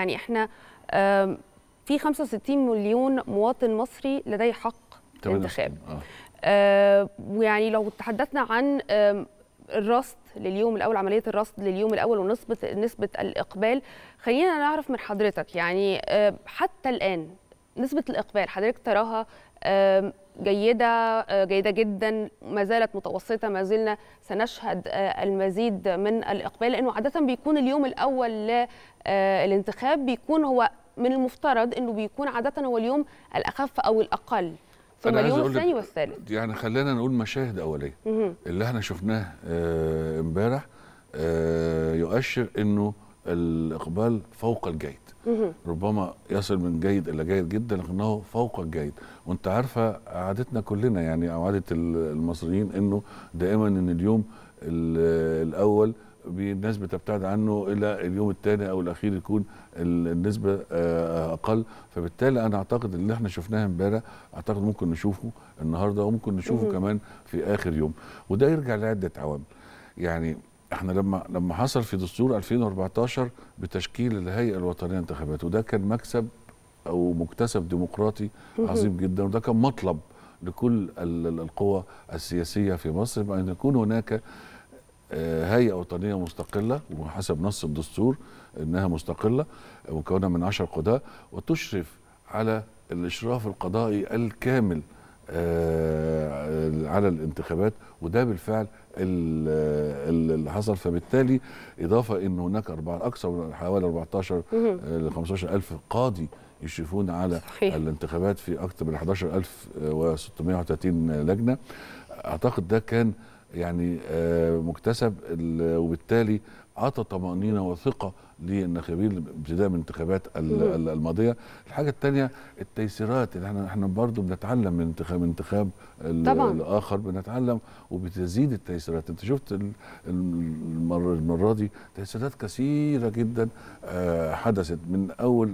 يعني احنا في 65 مليون مواطن مصري لديه حق الانتخاب آه. آه، ويعني لو تحدثنا عن الرصد لليوم الاول عمليه الرصد لليوم الاول ونسبه نسبه الاقبال خلينا نعرف من حضرتك يعني حتى الان نسبه الاقبال حضرتك تراها جيدة آه، جيدة جدا ما زالت متوسطة ما زلنا سنشهد آه، المزيد من الإقبال لأنه عادة بيكون اليوم الأول للانتخاب آه، بيكون هو من المفترض أنه بيكون عادة هو اليوم الأخف أو الأقل ثم اليوم الثاني والثالث يعني خلينا نقول مشاهد أولية اللي احنا شفناه امبارح يؤشر أنه الإقبال فوق الجيد ربما يصل من جيد إلى جيد جدا لكنه فوق الجيد وانت عارفة عادتنا كلنا يعني أو عادة المصريين أنه دائما أن اليوم الأول الناس بتبتعد عنه الى اليوم الثاني او الاخير يكون النسبه آه، اقل فبالتالي انا اعتقد اللي احنا شفناه امبارح اعتقد ممكن نشوفه النهارده وممكن نشوفه كمان في اخر يوم وده يرجع لعده عوامل يعني احنا لما لما حصل في دستور 2014 بتشكيل الهيئه الوطنيه للانتخابات وده كان مكسب او مكتسب ديمقراطي عظيم جدا وده كان مطلب لكل القوى السياسيه في مصر بان يكون هناك آه، هيئه وطنيه مستقله وحسب نص الدستور انها مستقله مكونه من 10 قضاه وتشرف على الاشراف القضائي الكامل آه، على الانتخابات وده بالفعل اللي حصل فبالتالي اضافه ان هناك أربعة اكثر حوالي 14 ل 15 الف قاضي يشرفون على صحيح. الانتخابات في اكثر من 11630 لجنه اعتقد ده كان يعني آه، مكتسب وبالتالي اعطى طمانينه وثقه للناخبين ابتداء من الانتخابات الماضيه الحاجه الثانيه التيسيرات اللي احنا احنا برضه بنتعلم من انتخاب من انتخاب الاخر بنتعلم وبتزيد التيسيرات انت شفت المره, المرة دي تيسيرات كثيره جدا آه، حدثت من اول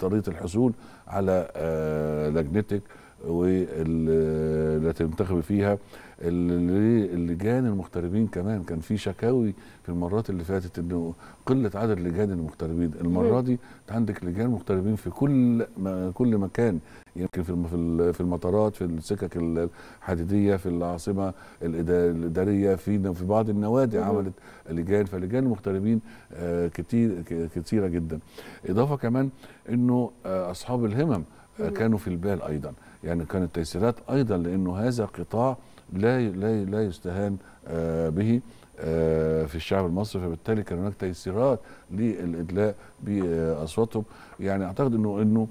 طريقه الحصول على آه، لجنتك واللي تنتخب فيها اللجان المغتربين كمان كان في شكاوي في المرات اللي فاتت انه قله عدد لجان المغتربين المره دي عندك لجان مغتربين في كل ما كل مكان يمكن في في المطارات في السكك الحديديه في العاصمه الاداريه في في بعض النوادي عملت لجان فلجان المغتربين آه، كتير كتيره جدا اضافه كمان انه آه، اصحاب الهمم آه، كانوا في البال ايضا يعني كانت تيسيرات ايضا لانه هذا قطاع لا لا لا يستهان آه، به آه، في الشعب المصري فبالتالي كان هناك تيسيرات للادلاء باصواتهم يعني اعتقد انه انه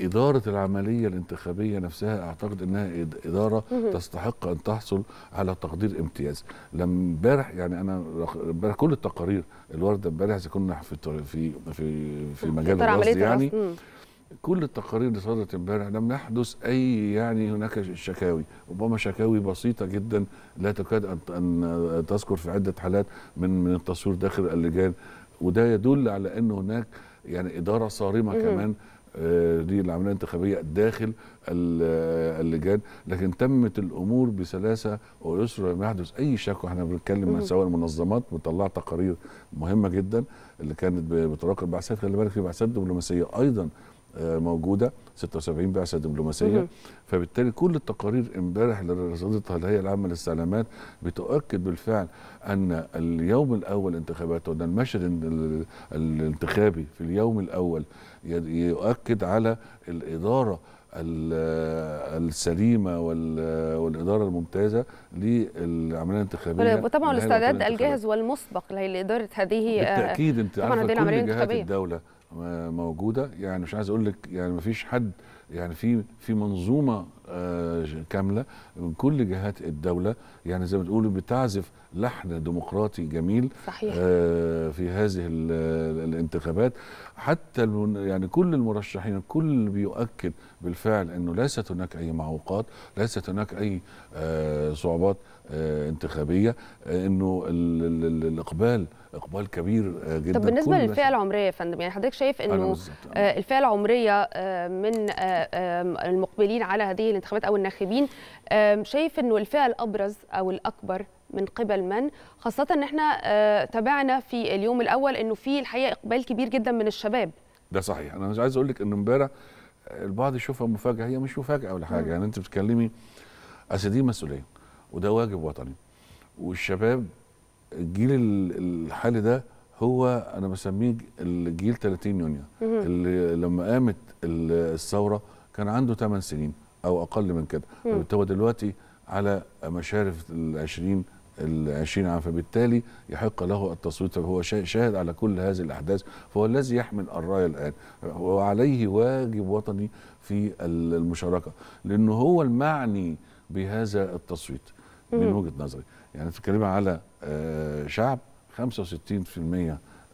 اداره العمليه الانتخابيه نفسها اعتقد انها اداره تستحق ان تحصل على تقدير امتياز لما امبارح يعني انا امبارح كل التقارير الوارده امبارح كنا في في في, في مجال الرصد يعني كل التقارير اللي صدرت امبارح لم يحدث اي يعني هناك شكاوي ربما شكاوي بسيطه جدا لا تكاد ان ان تذكر في عده حالات من من التصوير داخل اللجان وده يدل على ان هناك يعني اداره صارمه كمان للعمليه آه، الانتخابيه داخل آه، اللجان لكن تمت الامور بسلاسه ويسر لم يحدث اي شكوى احنا بنتكلم عن سواء المنظمات بتطلع تقارير مهمه جدا اللي كانت بتراقب بعثات خلي بالك في بعثات دبلوماسيه ايضا آه، موجوده 76 بعثه دبلوماسيه فبالتالي كل التقارير امبارح اللي رصدتها الهيئه العامه للسلامات بتؤكد بالفعل ان اليوم الاول انتخابات وان المشهد الانتخابي في اليوم الاول يؤكد على الاداره السليمه والاداره الممتازه للعمليه الانتخابيه طيب، وطبعا الاستعداد الجاهز والمسبق لاداره هذه آه، بالتاكيد انت عارفه كل جهات الدوله موجوده يعني مش عايز اقول لك يعني ما فيش حد يعني في في منظومه آه، كامله من كل جهات الدوله يعني زي ما تقولوا بتعزف لحن ديمقراطي جميل صحيح. آه، في هذه الانتخابات حتى يعني كل المرشحين كل بيؤكد بالفعل انه ليست هناك اي معوقات ليست هناك اي آه، صعوبات انتخابيه انه الاقبال اقبال كبير جدا طب بالنسبه للفئه العمريه يا فندم يعني حضرتك شايف انه الفئه العمريه من المقبلين على هذه الانتخابات او الناخبين شايف انه الفئه الابرز او الاكبر من قبل من خاصه ان احنا آه، تابعنا في اليوم الاول انه في الحقيقه اقبال كبير جدا من الشباب ده صحيح انا مش عايز اقول لك ان امبارح آه، البعض يشوفها مفاجاه هي مش مفاجاه ولا حاجه م. يعني انت بتتكلمي اصل دي مسؤوليه وده واجب وطني والشباب الجيل الحالي ده هو انا بسميه الجيل 30 يونيو اللي لما قامت الثوره كان عنده 8 سنين او اقل من كده هو دلوقتي على مشارف ال 20 ال 20 عام فبالتالي يحق له التصويت فهو شاهد على كل هذه الاحداث فهو الذي يحمل الرايه الان وعليه واجب وطني في المشاركه لانه هو المعني بهذا التصويت من وجهه نظري يعني تتكلم على آه، شعب 65%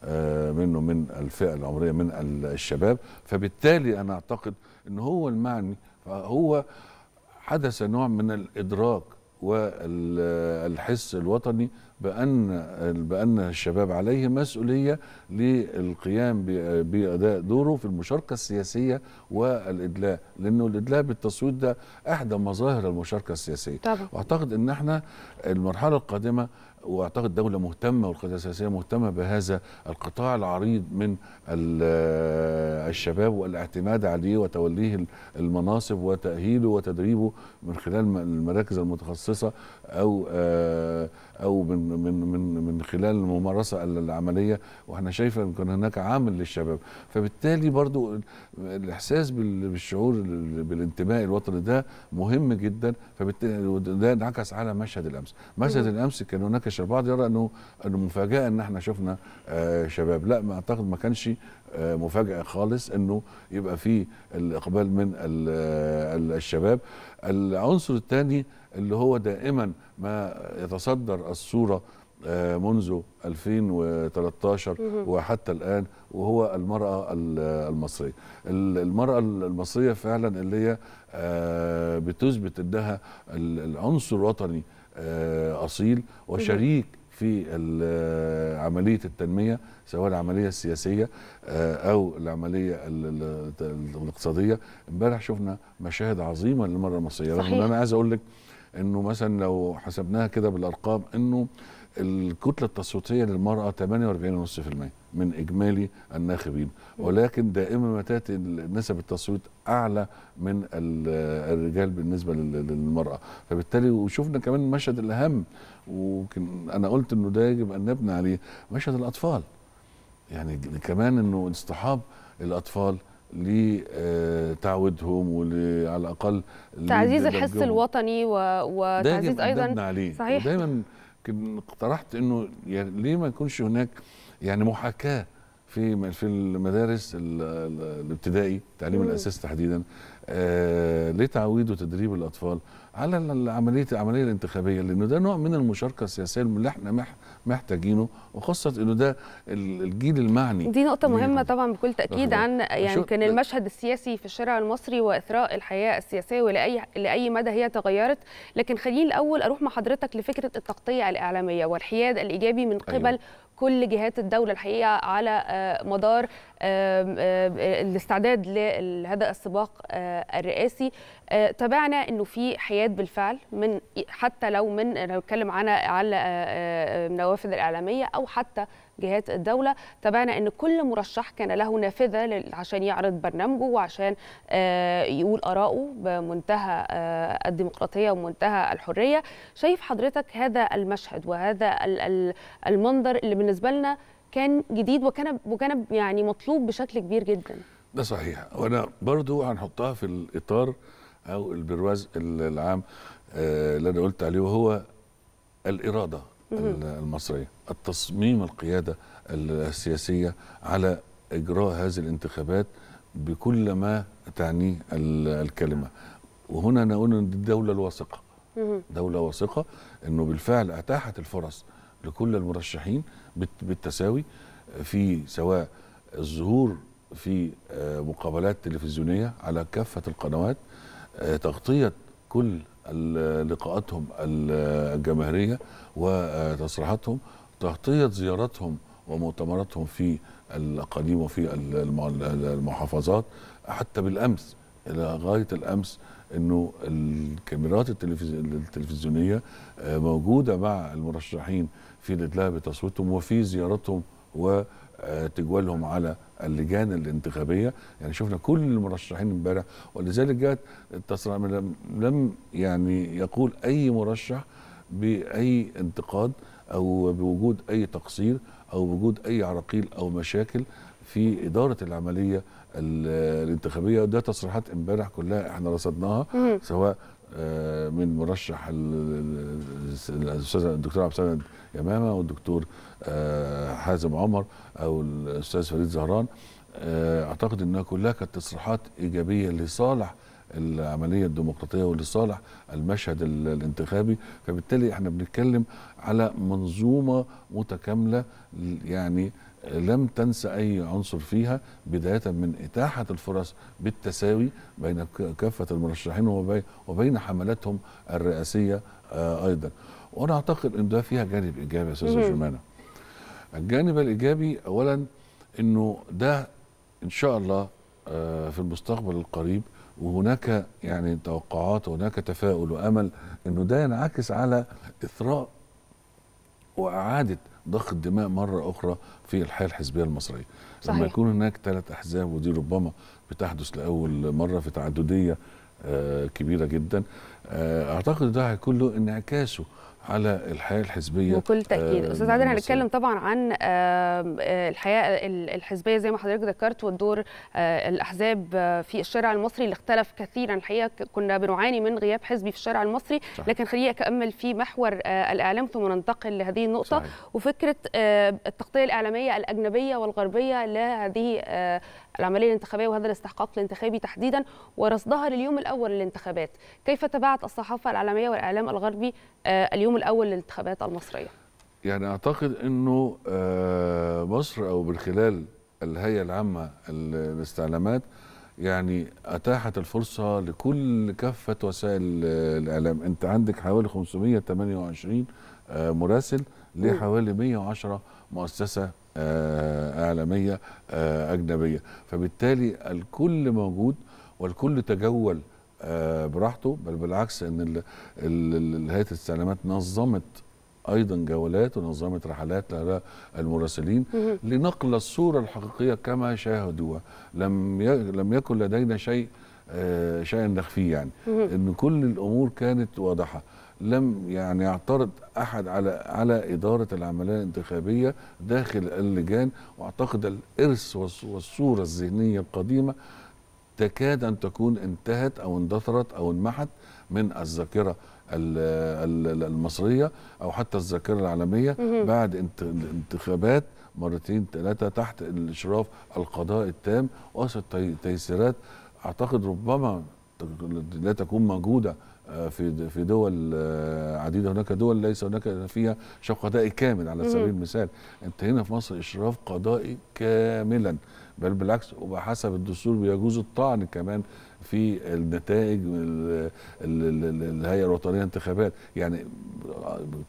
آه، منه من الفئه العمريه من الشباب فبالتالي انا اعتقد ان هو المعني فهو حدث نوع من الادراك والحس الوطني بان بان الشباب عليه مسؤوليه للقيام باداء دوره في المشاركه السياسيه والادلاء لانه الادلاء بالتصويت ده احدى مظاهر المشاركه السياسيه طبعا. واعتقد ان احنا المرحله القادمه واعتقد الدوله مهتمه والقيادة السياسية مهتمة بهذا القطاع العريض من آه، الشباب والاعتماد عليه وتوليه المناصب وتأهيله وتدريبه من خلال المراكز المتخصصة أو آه، او من من من من خلال الممارسه العمليه واحنا شايفه ان كان هناك عامل للشباب فبالتالي برضو الاحساس بالشعور بالانتماء الوطني ده مهم جدا فبالتالي ده انعكس على مشهد الامس مشهد الامس كان هناك البعض يرى انه انه مفاجاه ان احنا شفنا آه، شباب لا ما اعتقد ما كانش آه، مفاجاه خالص انه يبقى في الاقبال من آه، الشباب العنصر الثاني اللي هو دائما ما يتصدر الصوره آه، منذ 2013 وحتى الآن وهو المرأة المصرية المرأة المصرية فعلا اللي هي آه، بتثبت أنها العنصر الوطني آه، أصيل وشريك في عملية التنمية سواء العملية السياسية أو العملية الاقتصادية امبارح شفنا مشاهد عظيمة للمرأة المصرية رغم أن أنا عايز أقول لك انه مثلا لو حسبناها كده بالارقام انه الكتلة التصويتية للمرأة 48.5% من إجمالي الناخبين ولكن دائما ما تأتي نسب التصويت أعلى من الرجال بالنسبة للمرأة فبالتالي وشفنا كمان المشهد الأهم وكن أنا قلت أنه ده يجب أن نبني عليه مشهد الأطفال يعني كمان أنه اصطحاب الأطفال لتعويضهم وعلى الاقل تعزيز الحس الوطني و... وتعزيز ايضا عليه. صحيح دايما اقترحت انه يعني ليه ما يكونش هناك يعني محاكاه في في المدارس الابتدائي التعليم الاساسي تحديدا آه وتدريب الاطفال على عمليه العمليه الانتخابيه لانه ده نوع من المشاركه السياسيه اللي احنا محتاجينه وخاصه انه ده الجيل المعني دي نقطه مهمه طبعا بكل تاكيد عن يعني كان المشهد السياسي في الشارع المصري واثراء الحياه السياسيه ولاي لاي مدى هي تغيرت لكن خليني الاول اروح مع حضرتك لفكره التغطيه الاعلاميه والحياد الايجابي من أيوة. قبل أيوة. كل جهات الدوله الحقيقه على آه، مدار الاستعداد لهذا السباق آه، الرئاسي آه، تابعنا انه في حياد بالفعل من حتى لو من نتكلم عن على النوافذ الاعلاميه او حتى جهات الدوله تابعنا ان كل مرشح كان له نافذه عشان يعرض برنامجه وعشان آه، يقول اراءه بمنتهى آه، الديمقراطيه ومنتهى الحريه شايف حضرتك هذا المشهد وهذا المنظر اللي بالنسبه لنا كان جديد وكان وكان يعني مطلوب بشكل كبير جدا ده صحيح وانا برضو هنحطها في الاطار او البرواز العام آه، اللي انا قلت عليه وهو الاراده المصريه التصميم القياده السياسيه على اجراء هذه الانتخابات بكل ما تعنيه الكلمه وهنا انا اقول ان دي الدوله الواثقه دوله واثقه انه بالفعل اتاحت الفرص لكل المرشحين بالتساوي في سواء الظهور في آه، مقابلات تلفزيونيه على كافه القنوات آه، تغطيه كل لقاءاتهم الجماهيريه وتصريحاتهم تغطيه زياراتهم ومؤتمراتهم في الاقاليم وفي المحافظات حتى بالامس الى غايه الامس انه الكاميرات التلفزيونيه آه، موجوده مع المرشحين في الادلاء بتصويتهم وفي زيارتهم و تجولهم على اللجان الانتخابيه يعني شفنا كل المرشحين امبارح ولذلك جاءت التصريح لم يعني يقول اي مرشح باي انتقاد او بوجود اي تقصير او بوجود اي عراقيل او مشاكل في اداره العمليه الانتخابيه ده تصريحات امبارح كلها احنا رصدناها سواء آه، من مرشح الاستاذ الدكتور عبد السلام يمامه والدكتور آه، حازم عمر او الاستاذ فريد زهران آه، اعتقد انها كلها كانت تصريحات ايجابيه لصالح العملية الديمقراطية ولصالح المشهد الانتخابي فبالتالي احنا بنتكلم على منظومة متكاملة يعني لم تنسى أي عنصر فيها بداية من إتاحة الفرص بالتساوي بين كافة المرشحين وبين حملاتهم الرئاسية آه، أيضا وأنا أعتقد أن ده فيها جانب إيجابي يا استاذ الجانب الإيجابي أولا أنه ده إن شاء الله آه، في المستقبل القريب وهناك يعني توقعات وهناك تفاؤل وامل انه ده ينعكس على اثراء واعاده ضخ الدماء مره اخرى في الحياه الحزبيه المصريه صحيح. لما يكون هناك ثلاث احزاب ودي ربما بتحدث لاول مره في تعدديه آه، كبيره جدا آه، اعتقد ده هيكون له انعكاسه على الحياه الحزبيه بكل تاكيد آه استاذ عادل هنتكلم طبعا عن آه الحياه الحزبيه زي ما حضرتك ذكرت والدور آه الاحزاب آه، في الشارع المصري اللي اختلف كثيرا الحقيقه كنا بنعاني من غياب حزبي في الشارع المصري صحيح. لكن خليني اكمل في محور آه الاعلام ثم ننتقل لهذه النقطه صحيح. وفكره آه التغطيه الاعلاميه الاجنبيه والغربيه لهذه آه العمليه الانتخابيه وهذا الاستحقاق الانتخابي تحديدا ورصدها لليوم الاول للانتخابات كيف تبعت توقعت الصحافة العالمية والإعلام الغربي آه، اليوم الأول للانتخابات المصرية؟ يعني أعتقد أنه آه، مصر أو من خلال الهيئة العامة للاستعلامات يعني أتاحت الفرصة لكل كافة وسائل الإعلام أنت عندك حوالي 528 آه، مراسل لحوالي 110 مؤسسة إعلامية أجنبية فبالتالي الكل موجود والكل تجول آه، براحته بل بالعكس ان هيئه الاستعلامات نظمت ايضا جولات ونظمت رحلات على المراسلين لنقل الصوره الحقيقيه كما شاهدوها لم لم يكن لدينا شيء آه، شيء نخفيه يعني ان كل الامور كانت واضحه لم يعني يعترض احد على على اداره العمليه الانتخابيه داخل اللجان واعتقد الارث والصوره الذهنيه القديمه تكاد ان تكون انتهت او اندثرت او انمحت من الذاكره المصريه او حتى الذاكره العالميه بعد انتخابات مرتين ثلاثه تحت الاشراف القضاء التام وسط تيسيرات اعتقد ربما لا تكون موجوده آه، في في دول آه، عديده هناك دول ليس هناك فيها اشراف قضائي كامل على سبيل المثال انت هنا في مصر اشراف قضائي كاملا بل بالعكس وبحسب الدستور بيجوز الطعن كمان في النتائج الهيئه الوطنيه للانتخابات يعني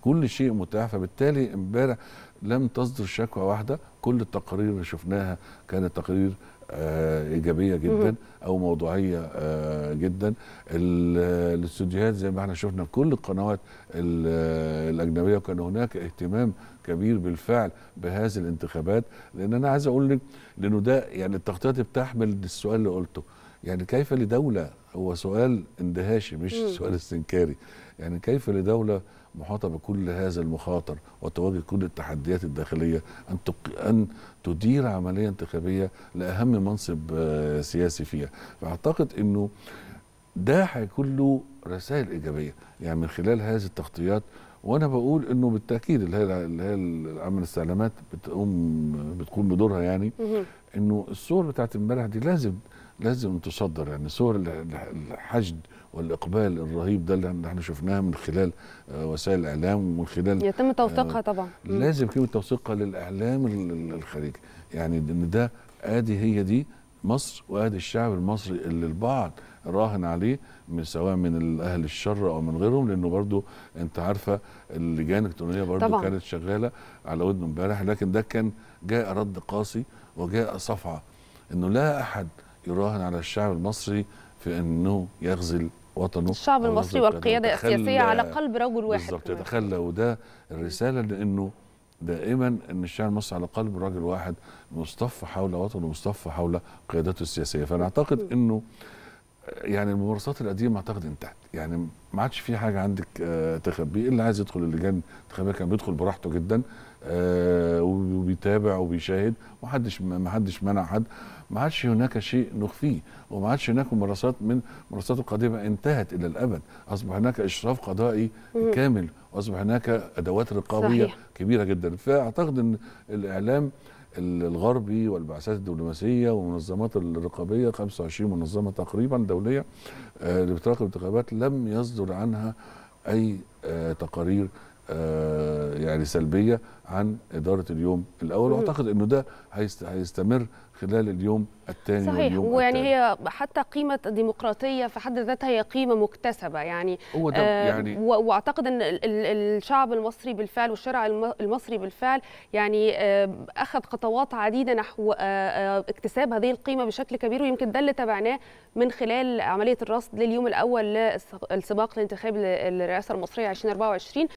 كل شيء متاح فبالتالي امبارح لم تصدر شكوى واحده كل التقارير اللي شفناها كانت تقارير آه، ايجابيه جدا او موضوعيه آه، جدا الاستوديوهات زي ما احنا شفنا في كل القنوات الاجنبيه وكان هناك اهتمام كبير بالفعل بهذه الانتخابات لان انا عايز اقول لك لانه ده يعني التغطيات بتحمل السؤال اللي قلته يعني كيف لدوله هو سؤال اندهاشي مش سؤال استنكاري يعني كيف لدوله محاطة بكل هذا المخاطر وتواجه كل التحديات الداخلية أن أن تدير عملية انتخابية لأهم منصب آه، سياسي فيها فأعتقد أنه ده هيكون له رسائل إيجابية يعني من خلال هذه التغطيات وانا بقول انه بالتاكيد اللي هي اللي هي عمل الاستعلامات بتقوم بتقوم بدورها يعني انه الصور بتاعت امبارح دي لازم لازم تصدر يعني صور الحشد والاقبال الرهيب ده اللي احنا شفناه من خلال آه، وسائل الاعلام ومن خلال يتم آه، توثيقها طبعا لازم يتم توثيقها للاعلام الخارجي يعني ان ده ادي هي دي مصر وادي الشعب المصري اللي البعض راهن عليه من سواء من اهل الشر او من غيرهم لانه برضو انت عارفه اللجان الالكترونيه برضو طبعا. كانت شغاله على ودن امبارح لكن ده كان جاء رد قاسي وجاء صفعه انه لا احد يراهن على الشعب المصري في انه يغزل وطنه الشعب المصري والقياده السياسيه على قلب رجل واحد بالظبط يتخلى وده الرساله لانه دائما ان الشعب المصري على قلب رجل واحد مصطفى حول وطنه مصطفى حول قيادته السياسيه فانا اعتقد انه يعني الممارسات القديمه اعتقد انتهت يعني ما عادش في حاجه عندك آه، تخبيه اللي عايز يدخل اللجان الانتخابيه كان بيدخل براحته جدا آه، وبيتابع وبيشاهد ومحدش ما حدش منع حد ما عادش هناك شيء نخفيه وما عادش هناك ممارسات من الممارسات القديمه انتهت الى الابد اصبح هناك اشراف قضائي كامل واصبح هناك ادوات رقابيه صحيح. كبيره جدا فاعتقد ان الاعلام الغربي والبعثات الدبلوماسيه والمنظمات الرقابيه 25 منظمه تقريبا دوليه آه، بتراقب انتخابات لم يصدر عنها اي آه، تقارير آه، يعني سلبيه عن اداره اليوم الاول واعتقد انه ده هيستمر خلال اليوم الثاني صحيح واليوم ويعني هي حتى قيمه الديمقراطيه في حد ذاتها هي قيمه مكتسبه يعني هو ده آه يعني واعتقد ان الشعب المصري بالفعل والشرع المصري بالفعل يعني آه اخذ خطوات عديده نحو آه, آه، اكتساب هذه القيمه بشكل كبير ويمكن ده اللي تابعناه من خلال عمليه الرصد لليوم الاول للسباق الانتخابي للرئاسه المصريه 2024